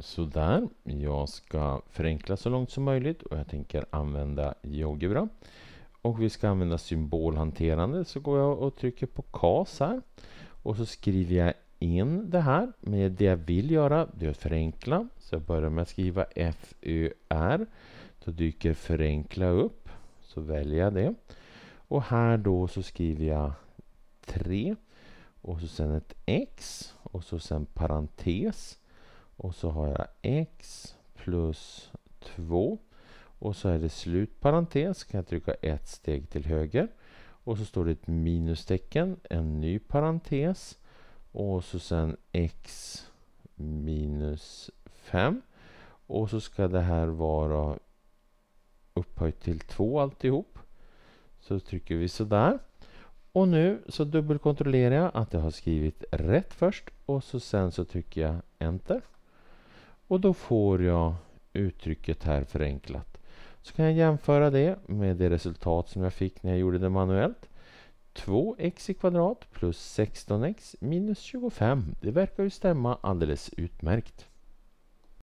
Sådär, jag ska förenkla så långt som möjligt och jag tänker använda GeoGebra. Och vi ska använda symbolhanterande så går jag och trycker på KAS här. Och så skriver jag in det här. Men det jag vill göra det är att förenkla. Så jag börjar med att skriva FÖR. Då dyker förenkla upp. Så väljer jag det. Och här då så skriver jag 3. Och så sen ett X. Och så sen parentes. Och så har jag x plus 2. Och så är det slut slutparentes. kan jag trycka ett steg till höger. Och så står det ett minustecken, en ny parentes. Och så sen x minus 5. Och så ska det här vara upphöjt till 2 alltihop. Så trycker vi sådär. Och nu så dubbelkontrollerar jag att jag har skrivit rätt först och så sen så trycker jag enter. Och då får jag uttrycket här förenklat. Så kan jag jämföra det med det resultat som jag fick när jag gjorde det manuellt. 2x i kvadrat plus 16x minus 25. Det verkar ju stämma alldeles utmärkt.